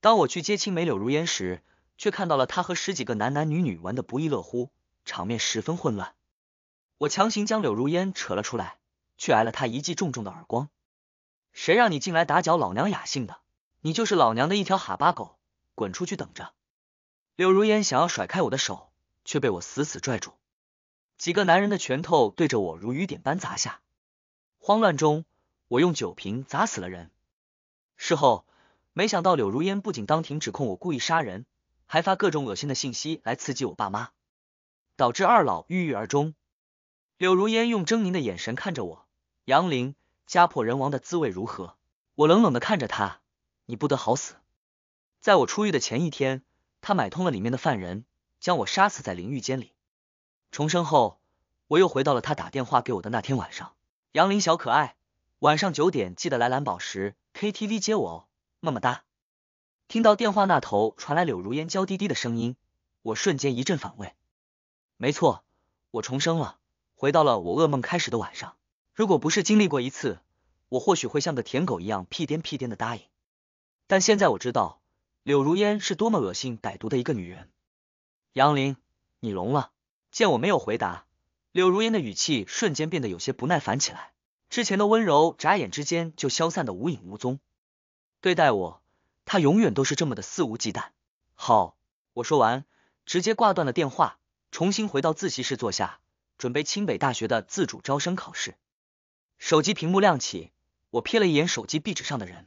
当我去接青梅柳如烟时，却看到了他和十几个男男女女玩的不亦乐乎，场面十分混乱。我强行将柳如烟扯了出来，却挨了他一记重重的耳光。谁让你进来打搅老娘雅兴的？你就是老娘的一条哈巴狗，滚出去等着！柳如烟想要甩开我的手，却被我死死拽住。几个男人的拳头对着我如雨点般砸下，慌乱中我用酒瓶砸死了人。事后。没想到柳如烟不仅当庭指控我故意杀人，还发各种恶心的信息来刺激我爸妈，导致二老郁郁而终。柳如烟用狰狞的眼神看着我，杨林，家破人亡的滋味如何？我冷冷的看着他，你不得好死！在我出狱的前一天，他买通了里面的犯人，将我杀死在淋浴间里。重生后，我又回到了他打电话给我的那天晚上。杨林小可爱，晚上九点记得来蓝宝石 K T V 接我哦。么么哒！听到电话那头传来柳如烟娇滴滴的声音，我瞬间一阵反胃。没错，我重生了，回到了我噩梦开始的晚上。如果不是经历过一次，我或许会像个舔狗一样屁颠屁颠的答应。但现在我知道，柳如烟是多么恶心歹毒的一个女人。杨林，你聋了？见我没有回答，柳如烟的语气瞬间变得有些不耐烦起来，之前的温柔眨眼之间就消散的无影无踪。对待我，他永远都是这么的肆无忌惮。好，我说完，直接挂断了电话，重新回到自习室坐下，准备清北大学的自主招生考试。手机屏幕亮起，我瞥了一眼手机壁纸上的人，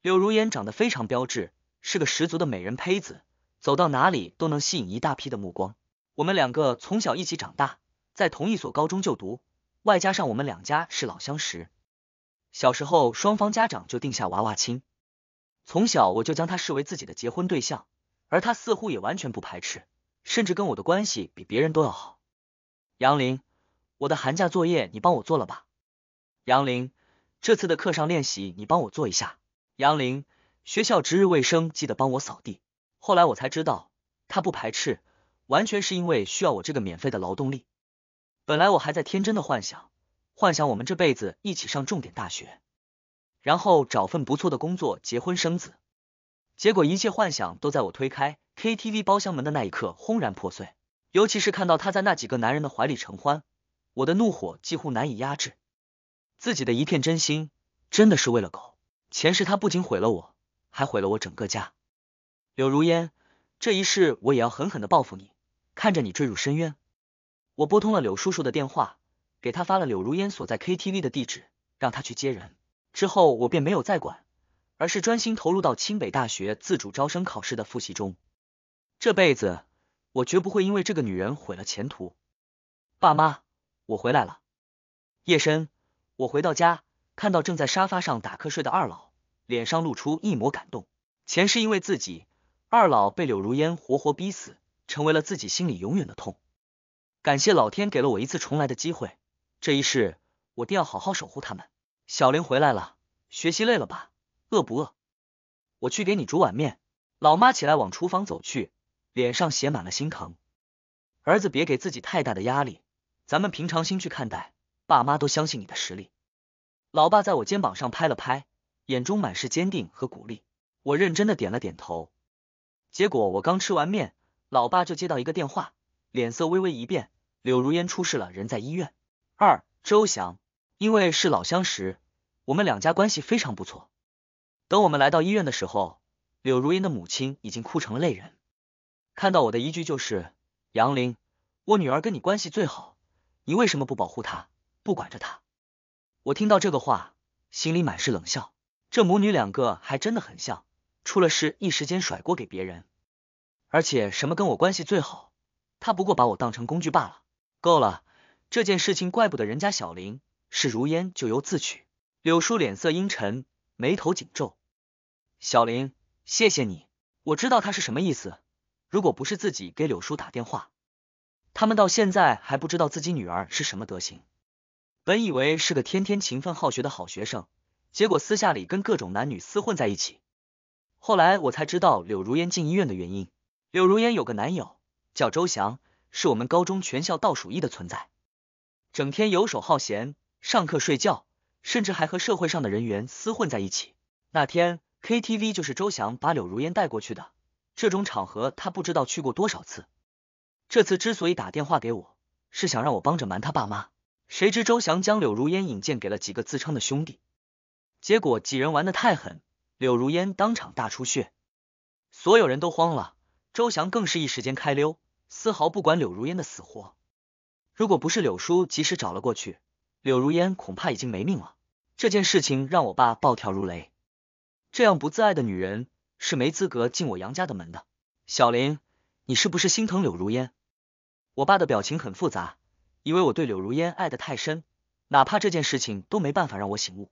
柳如烟长得非常标致，是个十足的美人胚子，走到哪里都能吸引一大批的目光。我们两个从小一起长大，在同一所高中就读，外加上我们两家是老相识。小时候，双方家长就定下娃娃亲。从小我就将他视为自己的结婚对象，而他似乎也完全不排斥，甚至跟我的关系比别人都要好。杨林，我的寒假作业你帮我做了吧？杨林，这次的课上练习你帮我做一下。杨林，学校值日卫生记得帮我扫地。后来我才知道，他不排斥，完全是因为需要我这个免费的劳动力。本来我还在天真的幻想。幻想我们这辈子一起上重点大学，然后找份不错的工作，结婚生子。结果一切幻想都在我推开 K T V 包厢门的那一刻轰然破碎。尤其是看到他在那几个男人的怀里承欢，我的怒火几乎难以压制。自己的一片真心真的是为了狗？前世他不仅毁了我，还毁了我整个家。柳如烟，这一世我也要狠狠的报复你，看着你坠入深渊。我拨通了柳叔叔的电话。给他发了柳如烟所在 K T V 的地址，让他去接人。之后我便没有再管，而是专心投入到清北大学自主招生考试的复习中。这辈子我绝不会因为这个女人毁了前途。爸妈，我回来了。夜深，我回到家，看到正在沙发上打瞌睡的二老，脸上露出一抹感动。前世因为自己，二老被柳如烟活活逼死，成为了自己心里永远的痛。感谢老天给了我一次重来的机会。这一世，我定要好好守护他们。小林回来了，学习累了吧？饿不饿？我去给你煮碗面。老妈起来往厨房走去，脸上写满了心疼。儿子，别给自己太大的压力，咱们平常心去看待。爸妈都相信你的实力。老爸在我肩膀上拍了拍，眼中满是坚定和鼓励。我认真的点了点头。结果我刚吃完面，老爸就接到一个电话，脸色微微一变。柳如烟出事了，人在医院。二周翔，因为是老相识，我们两家关系非常不错。等我们来到医院的时候，柳如烟的母亲已经哭成了泪人。看到我的一句就是：“杨林，我女儿跟你关系最好，你为什么不保护她，不管着她？”我听到这个话，心里满是冷笑。这母女两个还真的很像，出了事一时间甩锅给别人。而且什么跟我关系最好，她不过把我当成工具罢了。够了。这件事情怪不得人家小林，是如烟咎由自取。柳叔脸色阴沉，眉头紧皱。小林，谢谢你，我知道他是什么意思。如果不是自己给柳叔打电话，他们到现在还不知道自己女儿是什么德行。本以为是个天天勤奋好学的好学生，结果私下里跟各种男女厮混在一起。后来我才知道柳如烟进医院的原因。柳如烟有个男友叫周翔，是我们高中全校倒数一的存在。整天游手好闲，上课睡觉，甚至还和社会上的人员厮混在一起。那天 K T V 就是周翔把柳如烟带过去的，这种场合他不知道去过多少次。这次之所以打电话给我，是想让我帮着瞒他爸妈。谁知周翔将柳如烟引荐给了几个自称的兄弟，结果几人玩的太狠，柳如烟当场大出血，所有人都慌了，周翔更是一时间开溜，丝毫不管柳如烟的死活。如果不是柳叔及时找了过去，柳如烟恐怕已经没命了。这件事情让我爸暴跳如雷，这样不自爱的女人是没资格进我杨家的门的。小林，你是不是心疼柳如烟？我爸的表情很复杂，以为我对柳如烟爱得太深，哪怕这件事情都没办法让我醒悟。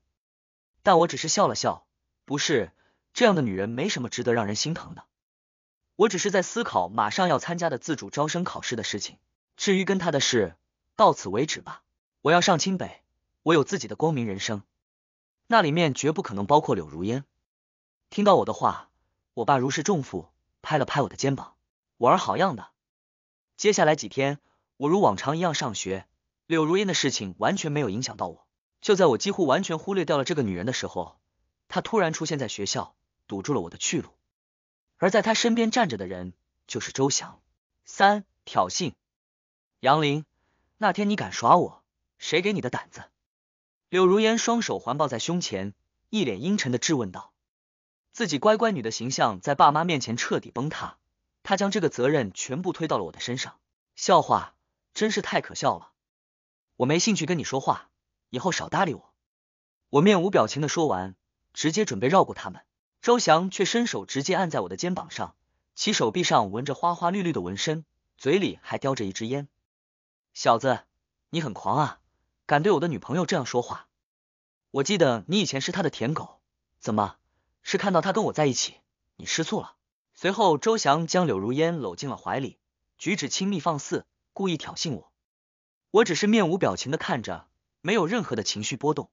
但我只是笑了笑，不是这样的女人没什么值得让人心疼的。我只是在思考马上要参加的自主招生考试的事情。至于跟他的事，到此为止吧。我要上清北，我有自己的光明人生，那里面绝不可能包括柳如烟。听到我的话，我爸如释重负，拍了拍我的肩膀：“我儿好样的。”接下来几天，我如往常一样上学，柳如烟的事情完全没有影响到我。就在我几乎完全忽略掉了这个女人的时候，她突然出现在学校，堵住了我的去路。而在她身边站着的人，就是周翔。三挑衅。杨林，那天你敢耍我，谁给你的胆子？柳如烟双手环抱在胸前，一脸阴沉的质问道：“自己乖乖女的形象在爸妈面前彻底崩塌，她将这个责任全部推到了我的身上，笑话，真是太可笑了。”我没兴趣跟你说话，以后少搭理我。我面无表情的说完，直接准备绕过他们。周翔却伸手直接按在我的肩膀上，其手臂上纹着花花绿绿的纹身，嘴里还叼着一支烟。小子，你很狂啊，敢对我的女朋友这样说话？我记得你以前是他的舔狗，怎么是看到他跟我在一起，你吃醋了？随后，周翔将柳如烟搂进了怀里，举止亲密放肆，故意挑衅我。我只是面无表情的看着，没有任何的情绪波动。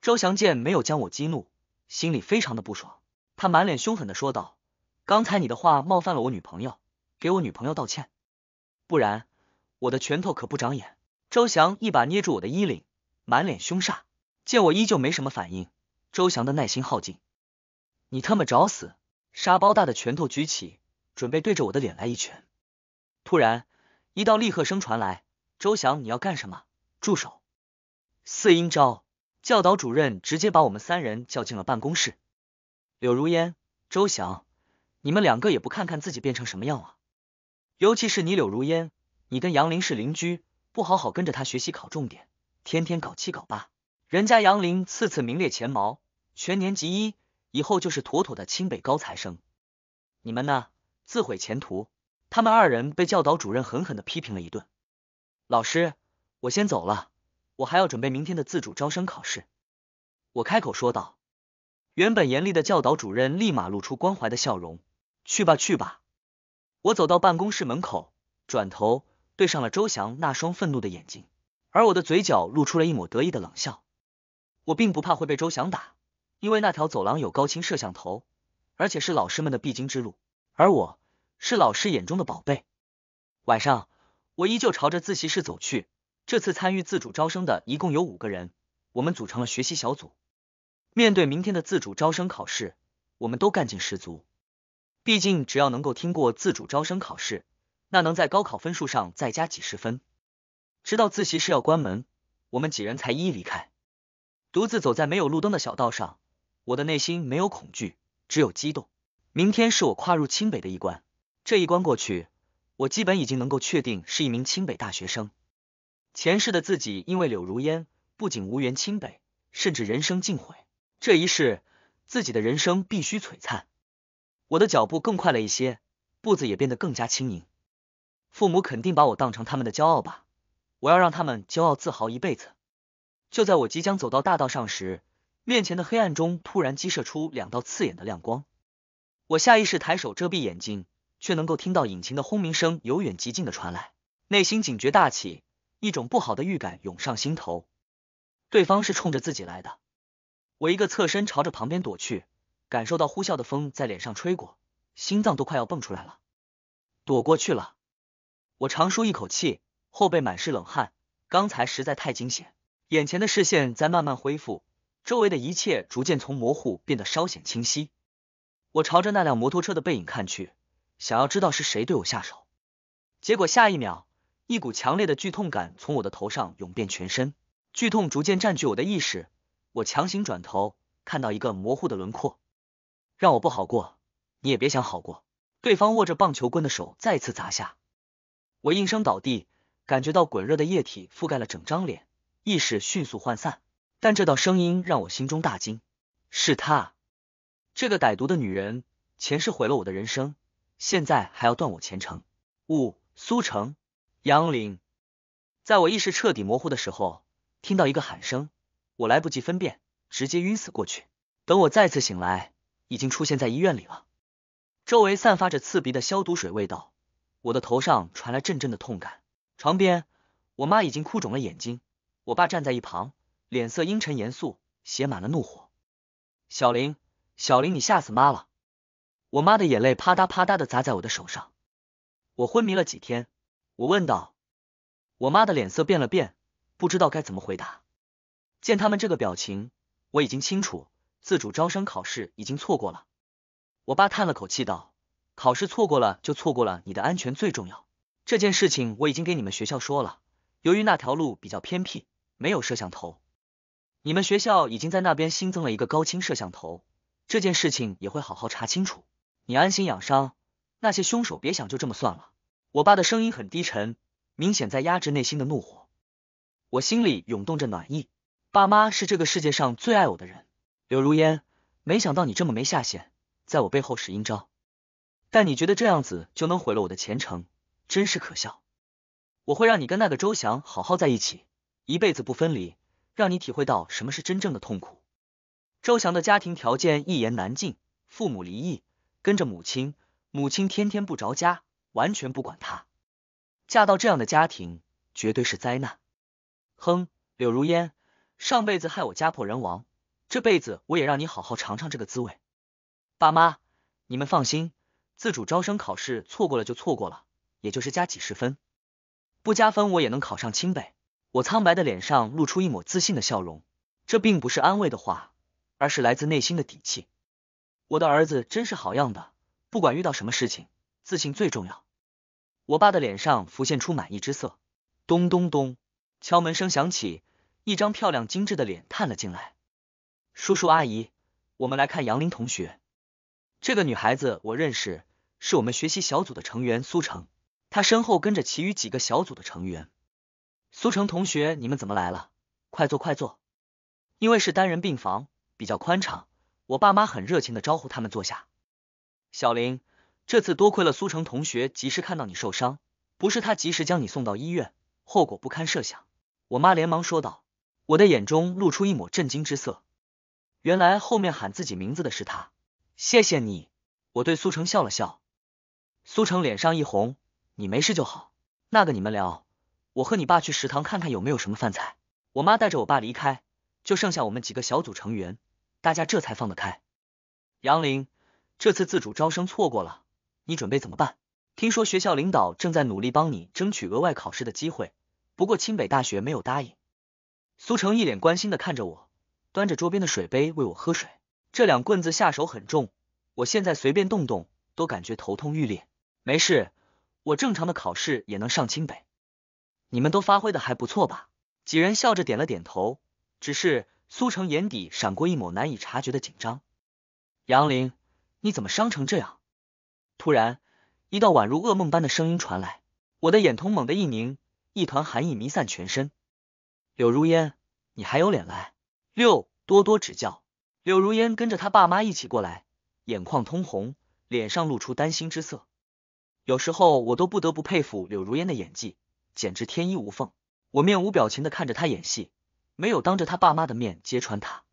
周翔见没有将我激怒，心里非常的不爽，他满脸凶狠的说道：“刚才你的话冒犯了我女朋友，给我女朋友道歉，不然。”我的拳头可不长眼，周翔一把捏住我的衣领，满脸凶煞。见我依旧没什么反应，周翔的耐心耗尽，你他妈找死！沙包大的拳头举起，准备对着我的脸来一拳。突然，一道厉喝声传来：“周翔，你要干什么？住手！”四阴招教导主任直接把我们三人叫进了办公室。柳如烟，周翔，你们两个也不看看自己变成什么样了，尤其是你柳如烟。你跟杨林是邻居，不好好跟着他学习考重点，天天搞七搞八。人家杨林次次名列前茅，全年级一，以后就是妥妥的清北高材生。你们呢？自毁前途！他们二人被教导主任狠狠的批评了一顿。老师，我先走了，我还要准备明天的自主招生考试。我开口说道。原本严厉的教导主任立马露出关怀的笑容。去吧去吧。我走到办公室门口，转头。对上了周翔那双愤怒的眼睛，而我的嘴角露出了一抹得意的冷笑。我并不怕会被周翔打，因为那条走廊有高清摄像头，而且是老师们的必经之路，而我是老师眼中的宝贝。晚上，我依旧朝着自习室走去。这次参与自主招生的一共有五个人，我们组成了学习小组。面对明天的自主招生考试，我们都干劲十足。毕竟，只要能够听过自主招生考试。那能在高考分数上再加几十分？直到自习室要关门，我们几人才一一离开。独自走在没有路灯的小道上，我的内心没有恐惧，只有激动。明天是我跨入清北的一关，这一关过去，我基本已经能够确定是一名清北大学生。前世的自己因为柳如烟，不仅无缘清北，甚至人生尽毁。这一世，自己的人生必须璀璨。我的脚步更快了一些，步子也变得更加轻盈。父母肯定把我当成他们的骄傲吧，我要让他们骄傲自豪一辈子。就在我即将走到大道上时，面前的黑暗中突然激射出两道刺眼的亮光，我下意识抬手遮蔽眼睛，却能够听到引擎的轰鸣声由远及近的传来，内心警觉大起，一种不好的预感涌上心头。对方是冲着自己来的，我一个侧身朝着旁边躲去，感受到呼啸的风在脸上吹过，心脏都快要蹦出来了，躲过去了。我长舒一口气，后背满是冷汗，刚才实在太惊险。眼前的视线在慢慢恢复，周围的一切逐渐从模糊变得稍显清晰。我朝着那辆摩托车的背影看去，想要知道是谁对我下手。结果下一秒，一股强烈的剧痛感从我的头上涌遍全身，剧痛逐渐占据我的意识。我强行转头，看到一个模糊的轮廓，让我不好过，你也别想好过。对方握着棒球棍的手再次砸下。我应声倒地，感觉到滚热的液体覆盖了整张脸，意识迅速涣散。但这道声音让我心中大惊，是她，这个歹毒的女人，前世毁了我的人生，现在还要断我前程。五，苏城，杨岭，在我意识彻底模糊的时候，听到一个喊声，我来不及分辨，直接晕死过去。等我再次醒来，已经出现在医院里了，周围散发着刺鼻的消毒水味道。我的头上传来阵阵的痛感，床边，我妈已经哭肿了眼睛，我爸站在一旁，脸色阴沉严肃，写满了怒火。小林，小林，你吓死妈了！我妈的眼泪啪嗒啪嗒的砸在我的手上，我昏迷了几天，我问道，我妈的脸色变了变，不知道该怎么回答。见他们这个表情，我已经清楚自主招生考试已经错过了。我爸叹了口气道。考试错过了就错过了，你的安全最重要。这件事情我已经给你们学校说了。由于那条路比较偏僻，没有摄像头，你们学校已经在那边新增了一个高清摄像头。这件事情也会好好查清楚。你安心养伤，那些凶手别想就这么算了。我爸的声音很低沉，明显在压制内心的怒火。我心里涌动着暖意，爸妈是这个世界上最爱我的人。柳如烟，没想到你这么没下限，在我背后使阴招。但你觉得这样子就能毁了我的前程？真是可笑！我会让你跟那个周翔好好在一起，一辈子不分离，让你体会到什么是真正的痛苦。周翔的家庭条件一言难尽，父母离异，跟着母亲，母亲天天不着家，完全不管他。嫁到这样的家庭绝对是灾难。哼，柳如烟，上辈子害我家破人亡，这辈子我也让你好好尝尝这个滋味。爸妈，你们放心。自主招生考试错过了就错过了，也就是加几十分，不加分我也能考上清北。我苍白的脸上露出一抹自信的笑容，这并不是安慰的话，而是来自内心的底气。我的儿子真是好样的，不管遇到什么事情，自信最重要。我爸的脸上浮现出满意之色。咚咚咚，敲门声响起，一张漂亮精致的脸探了进来。叔叔阿姨，我们来看杨林同学。这个女孩子我认识。是我们学习小组的成员苏成，他身后跟着其余几个小组的成员。苏成同学，你们怎么来了？快坐，快坐。因为是单人病房，比较宽敞，我爸妈很热情的招呼他们坐下。小林，这次多亏了苏成同学及时看到你受伤，不是他及时将你送到医院，后果不堪设想。我妈连忙说道。我的眼中露出一抹震惊之色，原来后面喊自己名字的是他。谢谢你，我对苏成笑了笑。苏成脸上一红，你没事就好。那个你们聊，我和你爸去食堂看看有没有什么饭菜。我妈带着我爸离开，就剩下我们几个小组成员，大家这才放得开。杨林，这次自主招生错过了，你准备怎么办？听说学校领导正在努力帮你争取额外考试的机会，不过清北大学没有答应。苏成一脸关心的看着我，端着桌边的水杯喂我喝水。这两棍子下手很重，我现在随便动动都感觉头痛欲裂。没事，我正常的考试也能上清北，你们都发挥的还不错吧？几人笑着点了点头，只是苏城眼底闪过一抹难以察觉的紧张。杨林，你怎么伤成这样？突然，一道宛如噩梦般的声音传来，我的眼瞳猛地一凝，一团寒意弥散全身。柳如烟，你还有脸来？六，多多指教。柳如烟跟着他爸妈一起过来，眼眶通红，脸上露出担心之色。有时候我都不得不佩服柳如烟的演技，简直天衣无缝。我面无表情的看着她演戏，没有当着她爸妈的面揭穿她。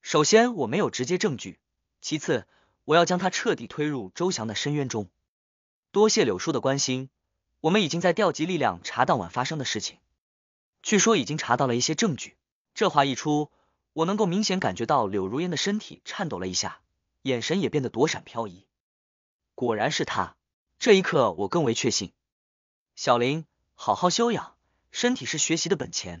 首先我没有直接证据，其次我要将她彻底推入周翔的深渊中。多谢柳叔的关心，我们已经在调集力量查当晚发生的事情，据说已经查到了一些证据。这话一出，我能够明显感觉到柳如烟的身体颤抖了一下，眼神也变得躲闪飘移。果然是他。这一刻，我更为确信，小林，好好休养，身体是学习的本钱。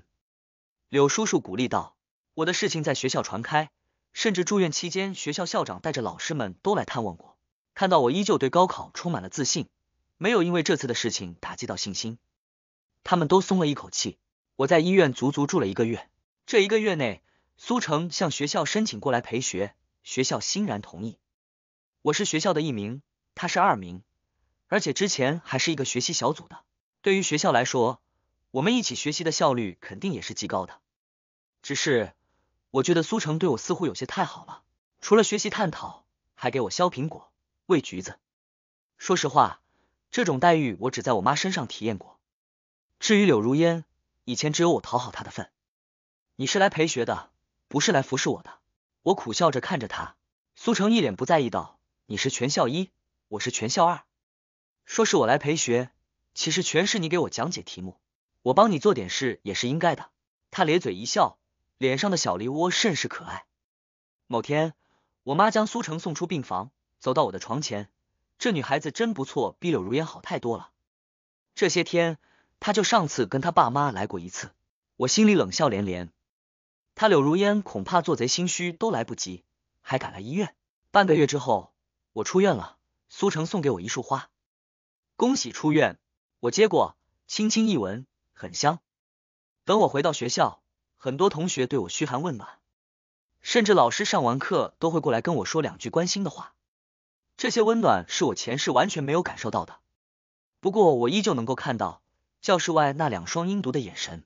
柳叔叔鼓励道。我的事情在学校传开，甚至住院期间，学校校长带着老师们都来探望过。看到我依旧对高考充满了自信，没有因为这次的事情打击到信心，他们都松了一口气。我在医院足足住了一个月。这一个月内，苏城向学校申请过来陪学，学校欣然同意。我是学校的一名，他是二名。而且之前还是一个学习小组的，对于学校来说，我们一起学习的效率肯定也是极高的。只是我觉得苏成对我似乎有些太好了，除了学习探讨，还给我削苹果、喂橘子。说实话，这种待遇我只在我妈身上体验过。至于柳如烟，以前只有我讨好她的份。你是来陪学的，不是来服侍我的。我苦笑着看着他，苏成一脸不在意道：“你是全校一，我是全校二。”说是我来陪学，其实全是你给我讲解题目，我帮你做点事也是应该的。他咧嘴一笑，脸上的小梨窝甚是可爱。某天，我妈将苏成送出病房，走到我的床前，这女孩子真不错，比柳如烟好太多了。这些天，她就上次跟她爸妈来过一次，我心里冷笑连连。她柳如烟恐怕做贼心虚都来不及，还敢来医院。半个月之后，我出院了，苏成送给我一束花。恭喜出院！我接过，轻轻一闻，很香。等我回到学校，很多同学对我嘘寒问暖，甚至老师上完课都会过来跟我说两句关心的话。这些温暖是我前世完全没有感受到的。不过我依旧能够看到教室外那两双阴毒的眼神。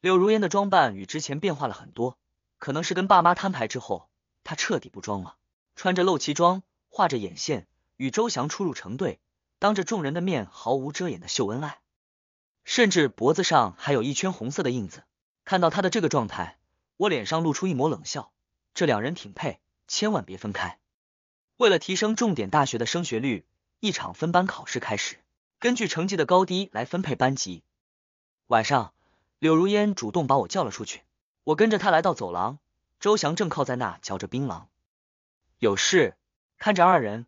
柳如烟的装扮与之前变化了很多，可能是跟爸妈摊牌之后，她彻底不装了，穿着露脐装，画着眼线，与周翔出入成对。当着众人的面毫无遮掩的秀恩爱，甚至脖子上还有一圈红色的印子。看到他的这个状态，我脸上露出一抹冷笑。这两人挺配，千万别分开。为了提升重点大学的升学率，一场分班考试开始，根据成绩的高低来分配班级。晚上，柳如烟主动把我叫了出去，我跟着她来到走廊，周翔正靠在那嚼着槟榔。有事？看着二人，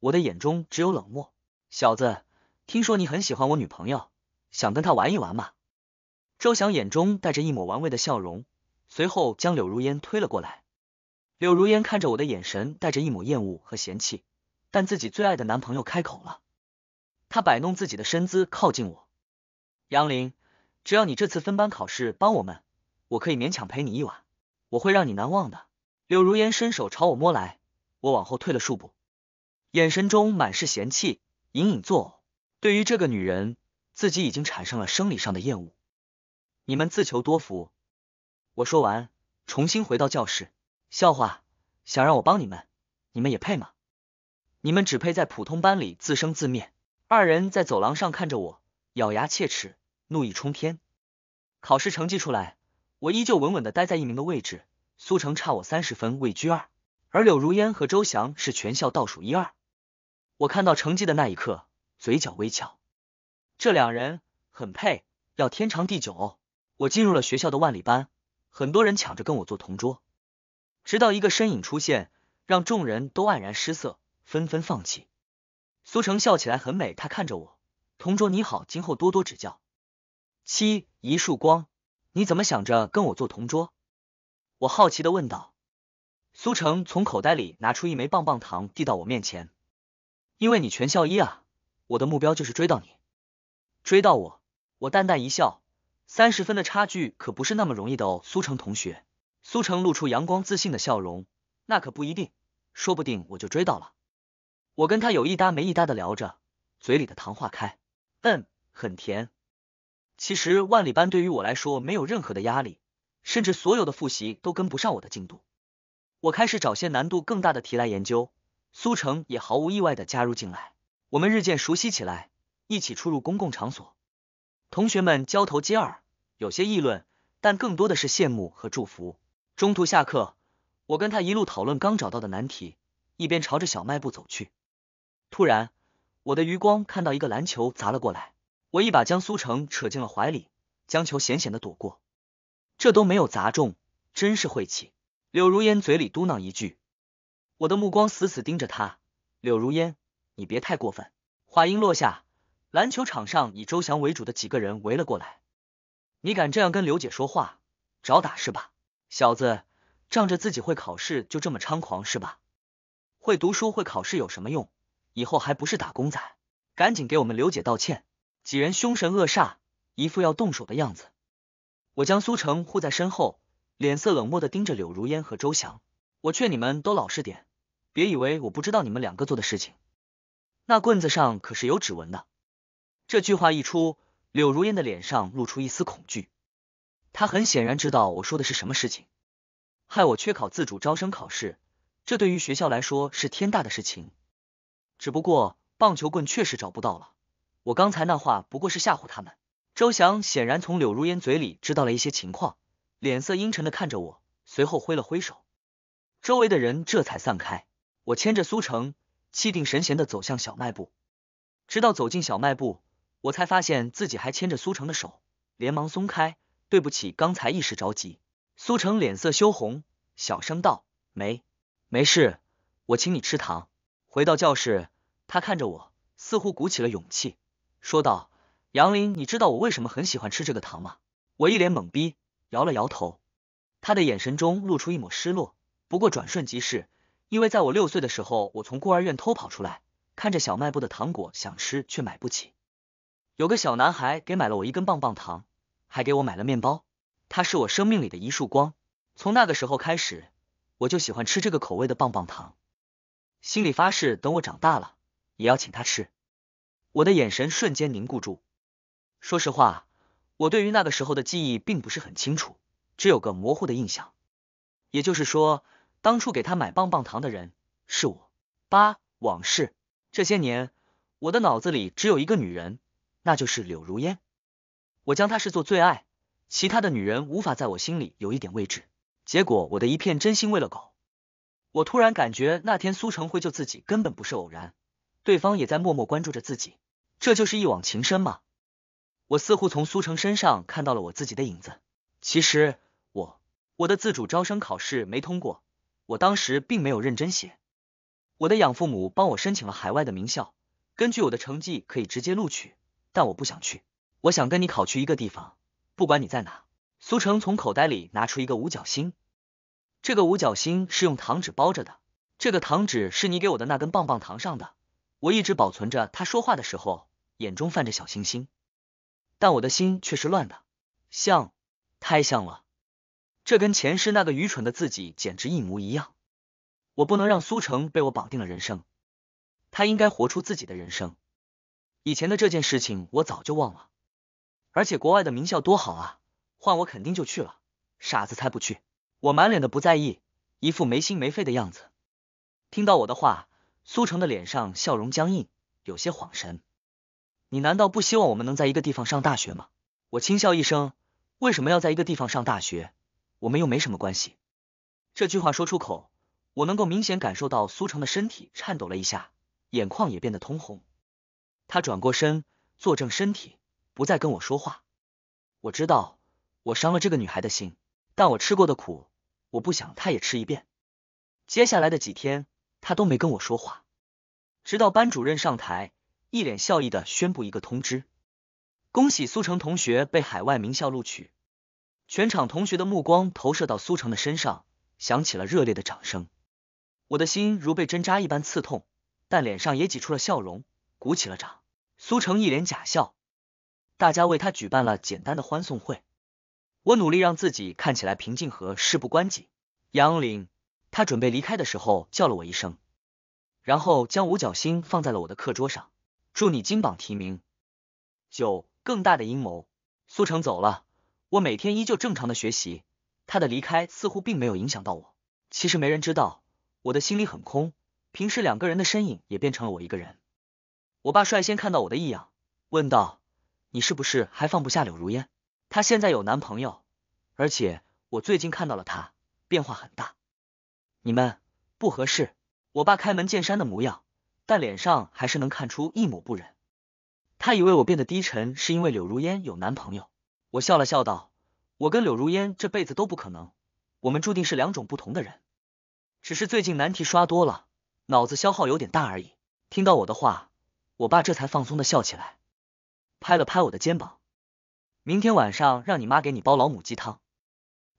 我的眼中只有冷漠。小子，听说你很喜欢我女朋友，想跟她玩一玩吗？周翔眼中带着一抹玩味的笑容，随后将柳如烟推了过来。柳如烟看着我的眼神带着一抹厌恶和嫌弃，但自己最爱的男朋友开口了。他摆弄自己的身姿，靠近我。杨林，只要你这次分班考试帮我们，我可以勉强陪你一晚，我会让你难忘的。柳如烟伸手朝我摸来，我往后退了数步，眼神中满是嫌弃。隐隐作呕，对于这个女人，自己已经产生了生理上的厌恶。你们自求多福。我说完，重新回到教室。笑话，想让我帮你们，你们也配吗？你们只配在普通班里自生自灭。二人在走廊上看着我，咬牙切齿，怒意冲天。考试成绩出来，我依旧稳稳的待在一名的位置。苏成差我三十分，位居二，而柳如烟和周翔是全校倒数一二。我看到成绩的那一刻，嘴角微翘，这两人很配，要天长地久。我进入了学校的万里班，很多人抢着跟我做同桌，直到一个身影出现，让众人都黯然失色，纷纷放弃。苏成笑起来很美，他看着我，同桌你好，今后多多指教。七一束光，你怎么想着跟我做同桌？我好奇的问道。苏成从口袋里拿出一枚棒棒糖，递到我面前。因为你全校一啊，我的目标就是追到你，追到我。我淡淡一笑，三十分的差距可不是那么容易的哦，苏城同学。苏城露出阳光自信的笑容，那可不一定，说不定我就追到了。我跟他有一搭没一搭的聊着，嘴里的糖化开，嗯，很甜。其实万里班对于我来说没有任何的压力，甚至所有的复习都跟不上我的进度，我开始找些难度更大的题来研究。苏城也毫无意外的加入进来，我们日渐熟悉起来，一起出入公共场所。同学们交头接耳，有些议论，但更多的是羡慕和祝福。中途下课，我跟他一路讨论刚找到的难题，一边朝着小卖部走去。突然，我的余光看到一个篮球砸了过来，我一把将苏城扯进了怀里，将球险险的躲过。这都没有砸中，真是晦气！柳如烟嘴里嘟囔一句。我的目光死死盯着他，柳如烟，你别太过分。话音落下，篮球场上以周翔为主的几个人围了过来。你敢这样跟刘姐说话，找打是吧？小子，仗着自己会考试就这么猖狂是吧？会读书会考试有什么用？以后还不是打工仔？赶紧给我们刘姐道歉！几人凶神恶煞，一副要动手的样子。我将苏城护在身后，脸色冷漠的盯着柳如烟和周翔。我劝你们都老实点。别以为我不知道你们两个做的事情，那棍子上可是有指纹的。这句话一出，柳如烟的脸上露出一丝恐惧，她很显然知道我说的是什么事情，害我缺考自主招生考试，这对于学校来说是天大的事情。只不过棒球棍确实找不到了，我刚才那话不过是吓唬他们。周翔显然从柳如烟嘴里知道了一些情况，脸色阴沉的看着我，随后挥了挥手，周围的人这才散开。我牵着苏成，气定神闲的走向小卖部，直到走进小卖部，我才发现自己还牵着苏成的手，连忙松开。对不起，刚才一时着急。苏成脸色羞红，小声道没，没事，我请你吃糖。回到教室，他看着我，似乎鼓起了勇气，说道：“杨林，你知道我为什么很喜欢吃这个糖吗？”我一脸懵逼，摇了摇头。他的眼神中露出一抹失落，不过转瞬即逝。因为在我六岁的时候，我从孤儿院偷跑出来，看着小卖部的糖果想吃却买不起，有个小男孩给买了我一根棒棒糖，还给我买了面包，他是我生命里的一束光。从那个时候开始，我就喜欢吃这个口味的棒棒糖，心里发誓等我长大了也要请他吃。我的眼神瞬间凝固住。说实话，我对于那个时候的记忆并不是很清楚，只有个模糊的印象。也就是说。当初给他买棒棒糖的人是我。八往事，这些年我的脑子里只有一个女人，那就是柳如烟，我将她视作最爱，其他的女人无法在我心里有一点位置。结果我的一片真心喂了狗。我突然感觉那天苏成会救自己根本不是偶然，对方也在默默关注着自己，这就是一往情深吗？我似乎从苏成身上看到了我自己的影子。其实我我的自主招生考试没通过。我当时并没有认真写，我的养父母帮我申请了海外的名校，根据我的成绩可以直接录取，但我不想去，我想跟你考去一个地方，不管你在哪。苏成从口袋里拿出一个五角星，这个五角星是用糖纸包着的，这个糖纸是你给我的那根棒棒糖上的，我一直保存着。他说话的时候，眼中泛着小星星，但我的心却是乱的，像，太像了。这跟前世那个愚蠢的自己简直一模一样。我不能让苏成被我绑定了人生，他应该活出自己的人生。以前的这件事情我早就忘了，而且国外的名校多好啊，换我肯定就去了。傻子才不去。我满脸的不在意，一副没心没肺的样子。听到我的话，苏成的脸上笑容僵硬，有些恍神。你难道不希望我们能在一个地方上大学吗？我轻笑一声，为什么要在一个地方上大学？我们又没什么关系。这句话说出口，我能够明显感受到苏成的身体颤抖了一下，眼眶也变得通红。他转过身，坐正身体，不再跟我说话。我知道我伤了这个女孩的心，但我吃过的苦，我不想她也吃一遍。接下来的几天，他都没跟我说话，直到班主任上台，一脸笑意的宣布一个通知：恭喜苏成同学被海外名校录取。全场同学的目光投射到苏成的身上，响起了热烈的掌声。我的心如被针扎一般刺痛，但脸上也挤出了笑容，鼓起了掌。苏成一脸假笑，大家为他举办了简单的欢送会。我努力让自己看起来平静和事不关己。杨林，他准备离开的时候叫了我一声，然后将五角星放在了我的课桌上，祝你金榜题名。九更大的阴谋，苏成走了。我每天依旧正常的学习，他的离开似乎并没有影响到我。其实没人知道我的心里很空，平时两个人的身影也变成了我一个人。我爸率先看到我的异样，问道：“你是不是还放不下柳如烟？她现在有男朋友，而且我最近看到了她，变化很大，你们不合适。”我爸开门见山的模样，但脸上还是能看出一抹不忍。他以为我变得低沉是因为柳如烟有男朋友。我笑了笑道：“我跟柳如烟这辈子都不可能，我们注定是两种不同的人。只是最近难题刷多了，脑子消耗有点大而已。”听到我的话，我爸这才放松的笑起来，拍了拍我的肩膀：“明天晚上让你妈给你煲老母鸡汤。”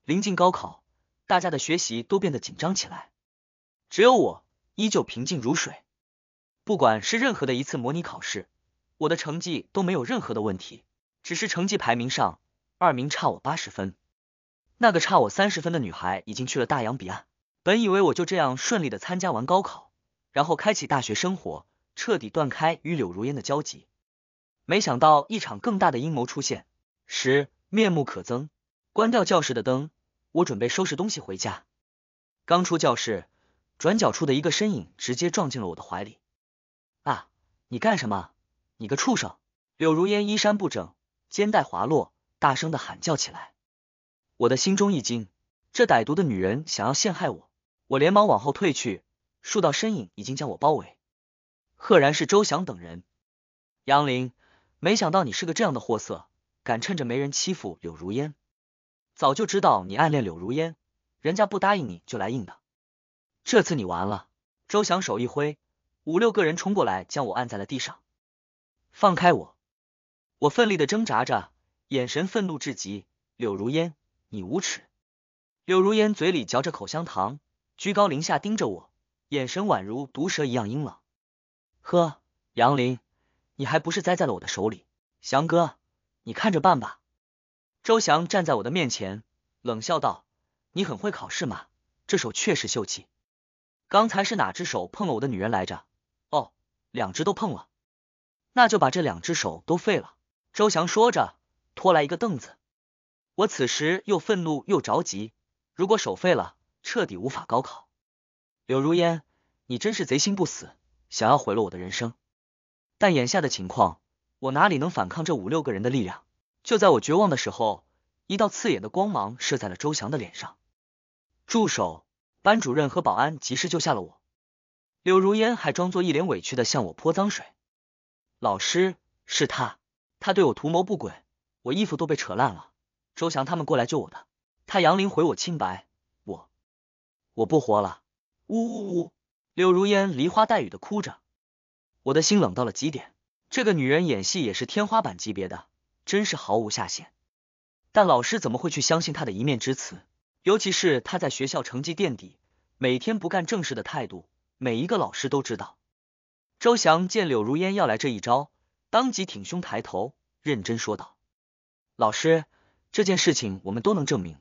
临近高考，大家的学习都变得紧张起来，只有我依旧平静如水。不管是任何的一次模拟考试，我的成绩都没有任何的问题，只是成绩排名上。二名差我八十分，那个差我三十分的女孩已经去了大洋彼岸。本以为我就这样顺利的参加完高考，然后开启大学生活，彻底断开与柳如烟的交集，没想到一场更大的阴谋出现。十面目可憎，关掉教室的灯，我准备收拾东西回家。刚出教室，转角处的一个身影直接撞进了我的怀里。啊！你干什么？你个畜生！柳如烟衣衫不整，肩带滑落。大声的喊叫起来，我的心中一惊，这歹毒的女人想要陷害我，我连忙往后退去，数道身影已经将我包围，赫然是周翔等人。杨林，没想到你是个这样的货色，敢趁着没人欺负柳如烟，早就知道你暗恋柳如烟，人家不答应你就来硬的，这次你完了。周翔手一挥，五六个人冲过来，将我按在了地上，放开我！我奋力的挣扎着。眼神愤怒至极，柳如烟，你无耻！柳如烟嘴里嚼着口香糖，居高临下盯着我，眼神宛如毒蛇一样阴冷。呵，杨林，你还不是栽在了我的手里？翔哥，你看着办吧。周翔站在我的面前，冷笑道：“你很会考试吗？这手确实秀气。刚才是哪只手碰了我的女人来着？哦，两只都碰了，那就把这两只手都废了。”周翔说着。拖来一个凳子，我此时又愤怒又着急，如果手废了，彻底无法高考。柳如烟，你真是贼心不死，想要毁了我的人生。但眼下的情况，我哪里能反抗这五六个人的力量？就在我绝望的时候，一道刺眼的光芒射在了周翔的脸上。住手！班主任和保安及时救下了我。柳如烟还装作一脸委屈的向我泼脏水。老师，是他，他对我图谋不轨。我衣服都被扯烂了，周翔他们过来救我的。他杨林毁我清白，我我不活了！呜呜呜！柳如烟梨花带雨的哭着，我的心冷到了极点。这个女人演戏也是天花板级别的，真是毫无下限。但老师怎么会去相信她的一面之词？尤其是她在学校成绩垫底，每天不干正事的态度，每一个老师都知道。周翔见柳如烟要来这一招，当即挺胸抬头，认真说道。老师，这件事情我们都能证明。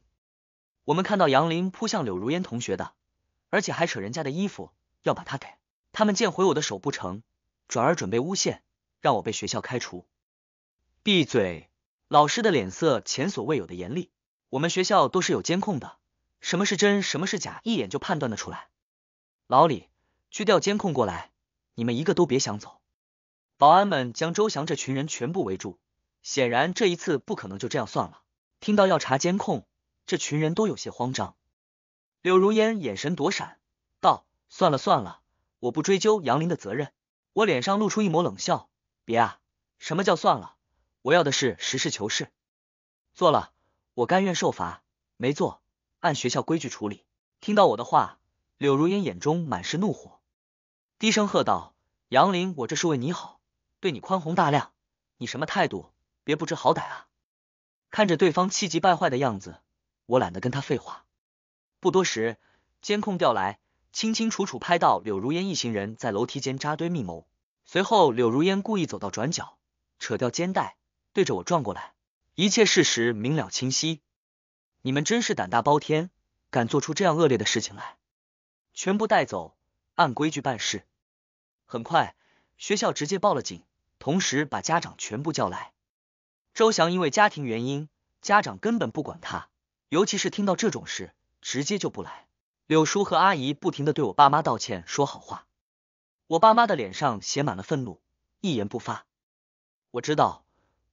我们看到杨林扑向柳如烟同学的，而且还扯人家的衣服，要把他给他们见回我的手不成，转而准备诬陷，让我被学校开除。闭嘴！老师的脸色前所未有的严厉。我们学校都是有监控的，什么是真，什么是假，一眼就判断得出来。老李，去调监控过来，你们一个都别想走。保安们将周翔这群人全部围住。显然这一次不可能就这样算了。听到要查监控，这群人都有些慌张。柳如烟眼神躲闪，道：“算了算了，我不追究杨林的责任。”我脸上露出一抹冷笑：“别啊，什么叫算了？我要的是实事求是。做了，我甘愿受罚；没做，按学校规矩处理。”听到我的话，柳如烟眼中满是怒火，低声喝道：“杨林，我这是为你好，对你宽宏大量，你什么态度？”别不知好歹啊！看着对方气急败坏的样子，我懒得跟他废话。不多时，监控调来，清清楚楚拍到柳如烟一行人在楼梯间扎堆密谋。随后，柳如烟故意走到转角，扯掉肩带，对着我转过来。一切事实明了清晰，你们真是胆大包天，敢做出这样恶劣的事情来！全部带走，按规矩办事。很快，学校直接报了警，同时把家长全部叫来。周翔因为家庭原因，家长根本不管他，尤其是听到这种事，直接就不来。柳叔和阿姨不停的对我爸妈道歉，说好话，我爸妈的脸上写满了愤怒，一言不发。我知道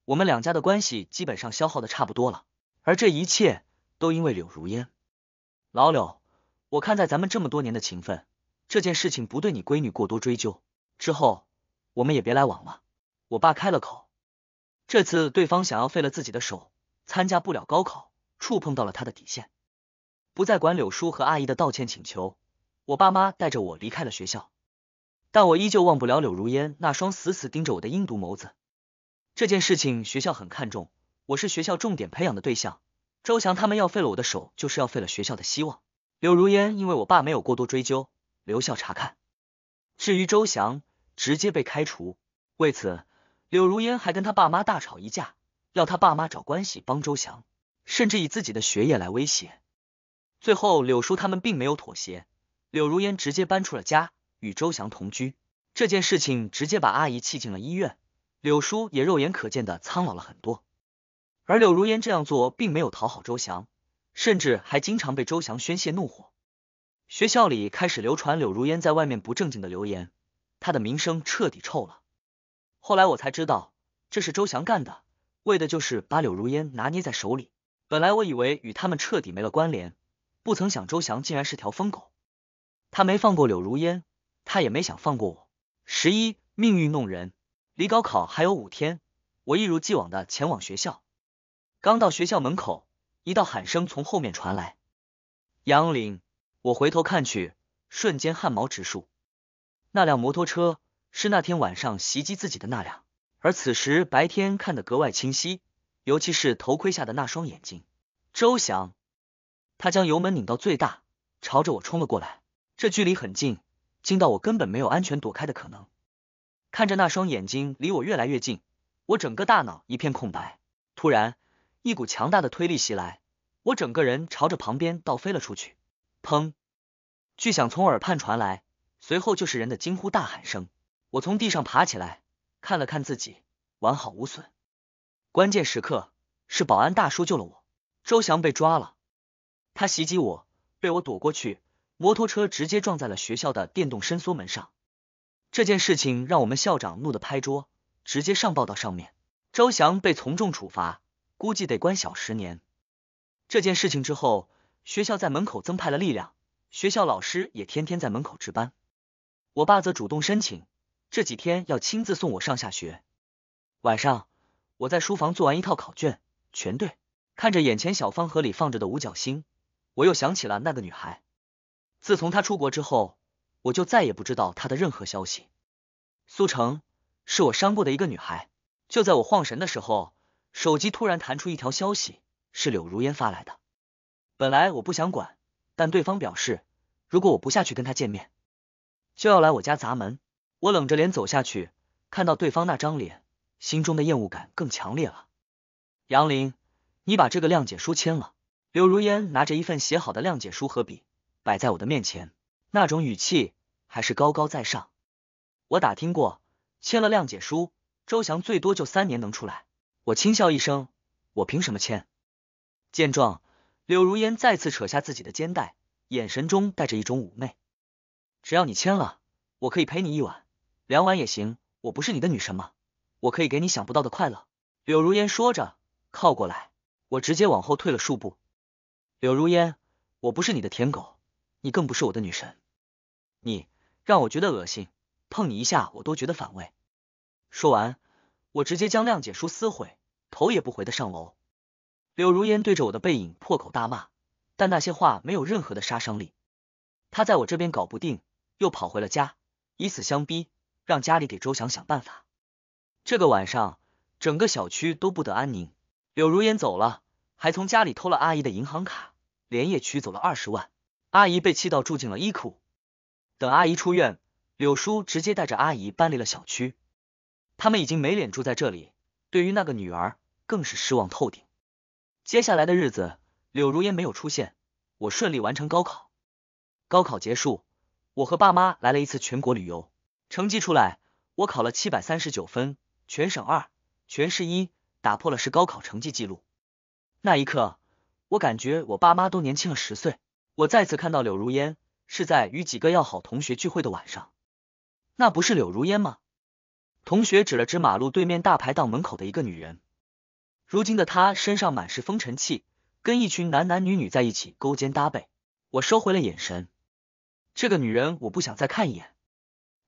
我们两家的关系基本上消耗的差不多了，而这一切都因为柳如烟。老柳，我看在咱们这么多年的情分，这件事情不对你闺女过多追究，之后我们也别来往了。我爸开了口。这次对方想要废了自己的手，参加不了高考，触碰到了他的底线，不再管柳叔和阿姨的道歉请求。我爸妈带着我离开了学校，但我依旧忘不了柳如烟那双死死盯着我的阴毒眸子。这件事情学校很看重，我是学校重点培养的对象。周翔他们要废了我的手，就是要废了学校的希望。柳如烟因为我爸没有过多追究，留校查看。至于周翔，直接被开除。为此。柳如烟还跟他爸妈大吵一架，要他爸妈找关系帮周翔，甚至以自己的学业来威胁。最后，柳叔他们并没有妥协，柳如烟直接搬出了家，与周翔同居。这件事情直接把阿姨气进了医院，柳叔也肉眼可见的苍老了很多。而柳如烟这样做并没有讨好周翔，甚至还经常被周翔宣泄怒火。学校里开始流传柳如烟在外面不正经的流言，她的名声彻底臭了。后来我才知道，这是周翔干的，为的就是把柳如烟拿捏在手里。本来我以为与他们彻底没了关联，不曾想周翔竟然是条疯狗，他没放过柳如烟，他也没想放过我。十一，命运弄人，离高考还有五天，我一如既往的前往学校。刚到学校门口，一道喊声从后面传来：“杨玲，我回头看去，瞬间汗毛直竖，那辆摩托车。是那天晚上袭击自己的那辆，而此时白天看得格外清晰，尤其是头盔下的那双眼睛。周翔，他将油门拧到最大，朝着我冲了过来。这距离很近，近到我根本没有安全躲开的可能。看着那双眼睛离我越来越近，我整个大脑一片空白。突然，一股强大的推力袭来，我整个人朝着旁边倒飞了出去。砰！巨响从耳畔传来，随后就是人的惊呼大喊声。我从地上爬起来，看了看自己完好无损。关键时刻是保安大叔救了我。周翔被抓了，他袭击我，被我躲过去，摩托车直接撞在了学校的电动伸缩门上。这件事情让我们校长怒的拍桌，直接上报到上面。周翔被从重处罚，估计得关小十年。这件事情之后，学校在门口增派了力量，学校老师也天天在门口值班。我爸则主动申请。这几天要亲自送我上下学。晚上，我在书房做完一套考卷，全对。看着眼前小方盒里放着的五角星，我又想起了那个女孩。自从她出国之后，我就再也不知道她的任何消息。苏成是我伤过的一个女孩。就在我晃神的时候，手机突然弹出一条消息，是柳如烟发来的。本来我不想管，但对方表示，如果我不下去跟她见面，就要来我家砸门。我冷着脸走下去，看到对方那张脸，心中的厌恶感更强烈了。杨林，你把这个谅解书签了。柳如烟拿着一份写好的谅解书和笔，摆在我的面前，那种语气还是高高在上。我打听过，签了谅解书，周翔最多就三年能出来。我轻笑一声，我凭什么签？见状，柳如烟再次扯下自己的肩带，眼神中带着一种妩媚。只要你签了，我可以陪你一晚。两晚也行，我不是你的女神吗？我可以给你想不到的快乐。柳如烟说着，靠过来，我直接往后退了数步。柳如烟，我不是你的舔狗，你更不是我的女神，你让我觉得恶心，碰你一下我都觉得反胃。说完，我直接将谅解书撕毁，头也不回的上楼。柳如烟对着我的背影破口大骂，但那些话没有任何的杀伤力。她在我这边搞不定，又跑回了家，以死相逼。让家里给周想想办法。这个晚上，整个小区都不得安宁。柳如烟走了，还从家里偷了阿姨的银行卡，连夜取走了二十万。阿姨被气到住进了医库。等阿姨出院，柳叔直接带着阿姨搬离了小区。他们已经没脸住在这里，对于那个女儿更是失望透顶。接下来的日子，柳如烟没有出现。我顺利完成高考。高考结束，我和爸妈来了一次全国旅游。成绩出来，我考了七百三十九分，全省二，全市一，打破了市高考成绩记录。那一刻，我感觉我爸妈都年轻了十岁。我再次看到柳如烟，是在与几个要好同学聚会的晚上。那不是柳如烟吗？同学指了指马路对面大排档门口的一个女人。如今的她身上满是风尘气，跟一群男男女女在一起勾肩搭背。我收回了眼神，这个女人我不想再看一眼。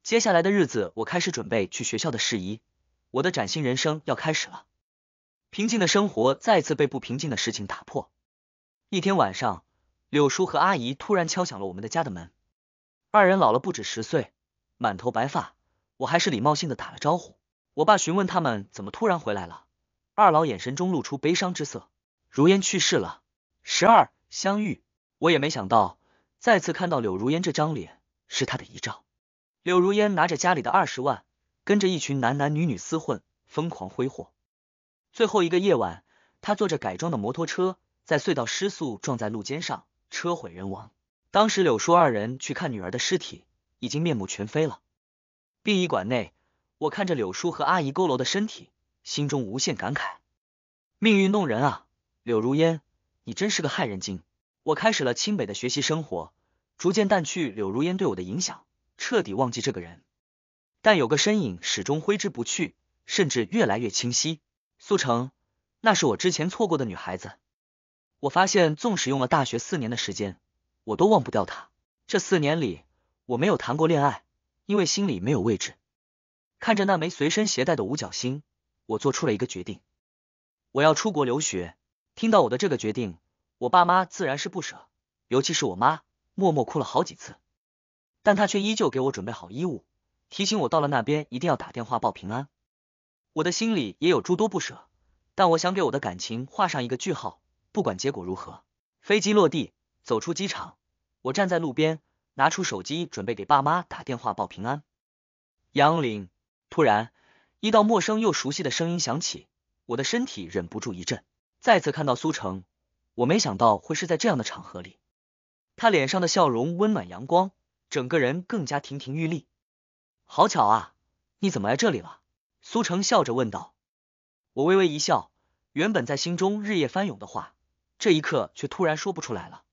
接下来的日子，我开始准备去学校的事宜。我的崭新人生要开始了。平静的生活再次被不平静的事情打破。一天晚上，柳叔和阿姨突然敲响了我们的家的门。二人老了不止十岁，满头白发，我还是礼貌性的打了招呼。我爸询问他们怎么突然回来了，二老眼神中露出悲伤之色。如烟去世了。十二相遇，我也没想到再次看到柳如烟这张脸，是他的遗照。柳如烟拿着家里的二十万，跟着一群男男女女厮混，疯狂挥霍。最后一个夜晚，他坐着改装的摩托车在隧道失速，撞在路肩上，车毁人亡。当时柳叔二人去看女儿的尸体，已经面目全非了。殡仪馆内，我看着柳叔和阿姨佝偻的身体，心中无限感慨。命运弄人啊！柳如烟，你真是个害人精。我开始了清北的学习生活，逐渐淡去柳如烟对我的影响。彻底忘记这个人，但有个身影始终挥之不去，甚至越来越清晰。苏成，那是我之前错过的女孩子。我发现，纵使用了大学四年的时间，我都忘不掉她。这四年里，我没有谈过恋爱，因为心里没有位置。看着那枚随身携带的五角星，我做出了一个决定，我要出国留学。听到我的这个决定，我爸妈自然是不舍，尤其是我妈，默默哭了好几次。但他却依旧给我准备好衣物，提醒我到了那边一定要打电话报平安。我的心里也有诸多不舍，但我想给我的感情画上一个句号，不管结果如何。飞机落地，走出机场，我站在路边，拿出手机准备给爸妈打电话报平安。杨岭，突然一道陌生又熟悉的声音响起，我的身体忍不住一震。再次看到苏城，我没想到会是在这样的场合里。他脸上的笑容温暖阳光。整个人更加亭亭玉立。好巧啊，你怎么来这里了？苏成笑着问道。我微微一笑，原本在心中日夜翻涌的话，这一刻却突然说不出来了，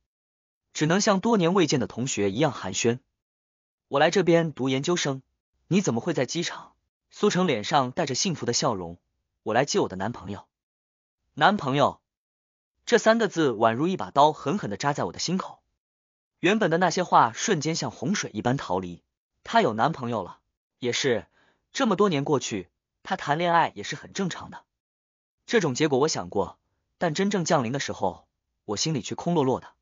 只能像多年未见的同学一样寒暄。我来这边读研究生，你怎么会在机场？苏成脸上带着幸福的笑容。我来接我的男朋友。男朋友这三个字宛如一把刀，狠狠的扎在我的心口。原本的那些话瞬间像洪水一般逃离。她有男朋友了，也是这么多年过去，她谈恋爱也是很正常的。这种结果我想过，但真正降临的时候，我心里却空落落的。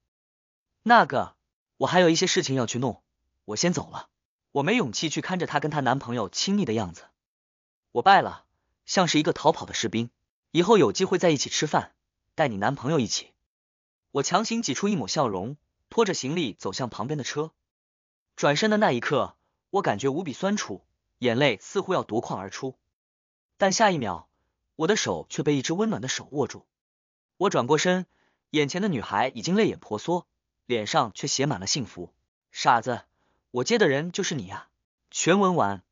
那个，我还有一些事情要去弄，我先走了。我没勇气去看着她跟她男朋友亲昵的样子，我败了，像是一个逃跑的士兵。以后有机会在一起吃饭，带你男朋友一起。我强行挤出一抹笑容。拖着行李走向旁边的车，转身的那一刻，我感觉无比酸楚，眼泪似乎要夺眶而出。但下一秒，我的手却被一只温暖的手握住。我转过身，眼前的女孩已经泪眼婆娑，脸上却写满了幸福。傻子，我接的人就是你呀。全文完。